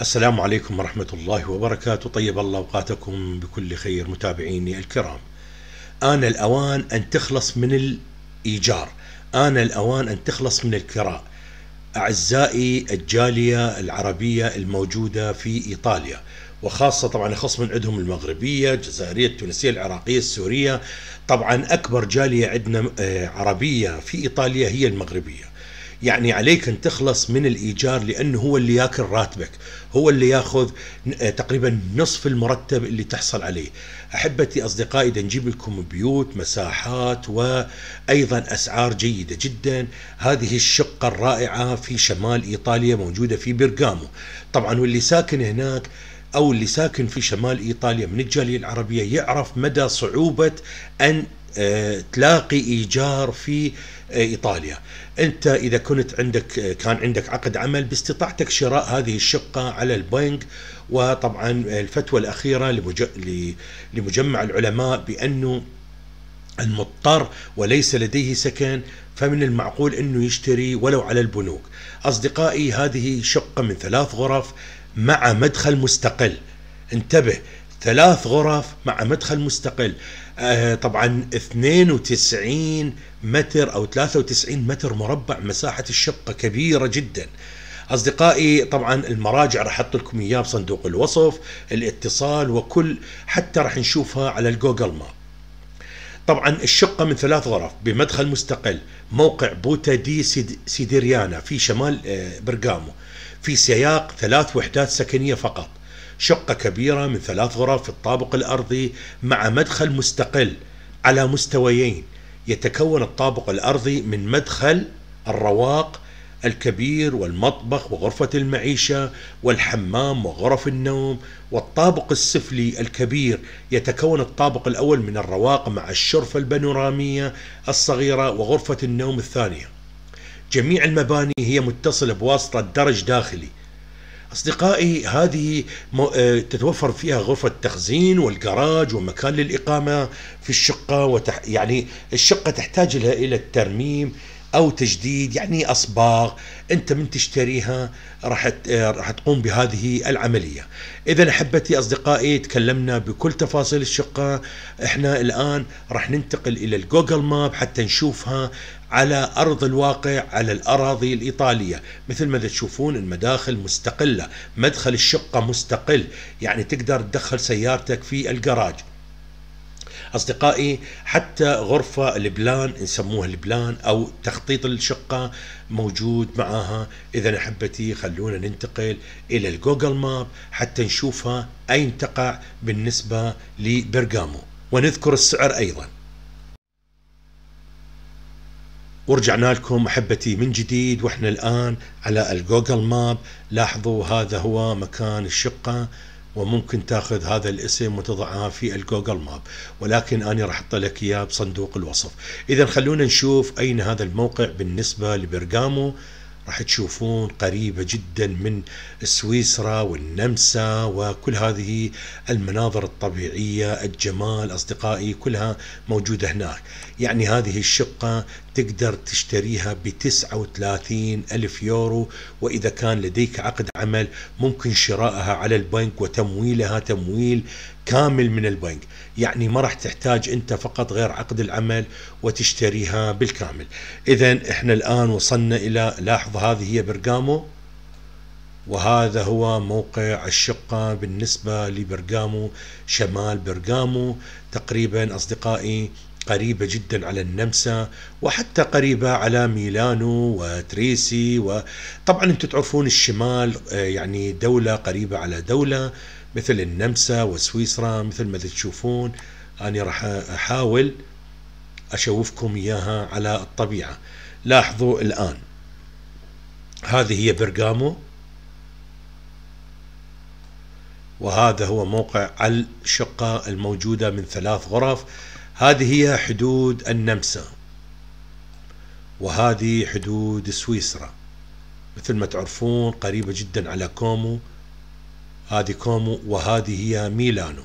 السلام عليكم ورحمة الله وبركاته طيب الله أوقاتكم بكل خير متابعيني الكرام آن الأوان أن تخلص من الإيجار آن الأوان أن تخلص من الكراء أعزائي الجالية العربية الموجودة في إيطاليا وخاصة طبعا خص من عندهم المغربية الجزائرية التونسية العراقية السورية طبعا أكبر جالية عندنا آه، عربية في إيطاليا هي المغربية يعني عليك ان تخلص من الايجار لانه هو اللي ياكل راتبك هو اللي ياخذ آه، تقريبا نصف المرتب اللي تحصل عليه احبتي اصدقائي اذا نجيب لكم بيوت مساحات وايضا اسعار جيده جدا هذه الشقه الرائعه في شمال ايطاليا موجوده في بيرغامو طبعا واللي ساكن هناك أو اللي ساكن في شمال إيطاليا من الجالية العربية يعرف مدى صعوبة أن آه، تلاقي إيجار في آه، إيطاليا أنت إذا كنت عندك آه، كان عندك عقد عمل باستطاعتك شراء هذه الشقة على البنك وطبعا الفتوى الأخيرة لمجمع العلماء بأنه المضطر وليس لديه سكن فمن المعقول انه يشتري ولو على البنوك. اصدقائي هذه شقه من ثلاث غرف مع مدخل مستقل انتبه ثلاث غرف مع مدخل مستقل آه طبعا 92 متر او 93 متر مربع مساحه الشقه كبيره جدا اصدقائي طبعا المراجع راح احط لكم اياها بصندوق الوصف الاتصال وكل حتى راح نشوفها على الجوجل ماب طبعا الشقة من ثلاث غرف بمدخل مستقل موقع بوتا دي سيديريانا في شمال آه، برغامو في سياق ثلاث وحدات سكنية فقط شقة كبيرة من ثلاث غرف في الطابق الأرضي مع مدخل مستقل على مستويين يتكون الطابق الأرضي من مدخل الرواق الكبير والمطبخ وغرفة المعيشة والحمام وغرف النوم والطابق السفلي الكبير يتكون الطابق الأول من الرواق مع الشرفة البانورامية الصغيرة وغرفة النوم الثانية جميع المباني هي متصلة بواسطة درج داخلي أصدقائي هذه آه، تتوفر فيها غرفة تخزين والجراج ومكان للإقامة في الشقة وتح... يعني الشقة تحتاج لها إلى الترميم او تجديد يعني اصباغ انت من تشتريها راح راح تقوم بهذه العمليه اذا احبتي اصدقائي تكلمنا بكل تفاصيل الشقه احنا الان راح ننتقل الى الجوجل ماب حتى نشوفها على ارض الواقع على الاراضي الايطاليه مثل ما تشوفون المداخل مستقله مدخل الشقه مستقل يعني تقدر تدخل سيارتك في الجراج أصدقائي حتى غرفة البلان نسموها البلان أو تخطيط الشقة موجود معاها إذا أحبتي خلونا ننتقل إلى الجوجل ماب حتى نشوفها أين تقع بالنسبة لبرغامو ونذكر السعر أيضاً ورجعنا لكم احبتي من جديد واحنا الان على الجوجل ماب لاحظوا هذا هو مكان الشقه وممكن تاخذ هذا الاسم وتضعها في الجوجل ماب ولكن انا راح احط لك اياه بصندوق الوصف اذا خلونا نشوف اين هذا الموقع بالنسبه لبرغامو راح تشوفون قريبة جدا من سويسرا والنمسا وكل هذه المناظر الطبيعية الجمال أصدقائي كلها موجودة هناك يعني هذه الشقة تقدر تشتريها ب 39 ألف يورو وإذا كان لديك عقد عمل ممكن شرائها على البنك وتمويلها تمويل كامل من البنك يعني ما راح تحتاج أنت فقط غير عقد العمل وتشتريها بالكامل إذا إحنا الآن وصلنا إلى لاحظ هذه هي برقامو وهذا هو موقع الشقة بالنسبة لبرقامو شمال برقامو تقريبا أصدقائي قريبة جدا على النمسا وحتى قريبة على ميلانو وتريسي وطبعا انتم تعرفون الشمال آه، يعني دولة قريبة على دولة مثل النمسا وسويسرا مثل ما تشوفون أنا راح أحاول أشوفكم إياها على الطبيعة لاحظوا الآن هذه هي برغامو وهذا هو موقع الشقة الموجودة من ثلاث غرف هذه هي حدود النمسا وهذه حدود سويسرا مثل ما تعرفون قريبة جدا على كومو هذه كومو وهذه هي ميلانو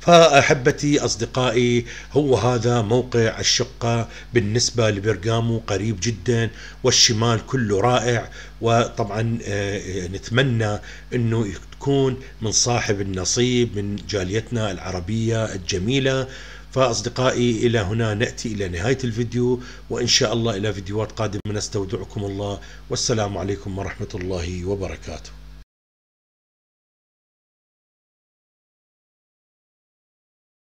فأحبتي أصدقائي هو هذا موقع الشقة بالنسبة لبرغامو قريب جدا والشمال كله رائع وطبعا آه، آه، نتمنى أنه تكون من صاحب النصيب من جاليتنا العربية الجميلة فأصدقائي إلى هنا نأتي إلى نهاية الفيديو وإن شاء الله إلى فيديوهات قادمة نستودعكم الله والسلام عليكم ورحمة الله وبركاته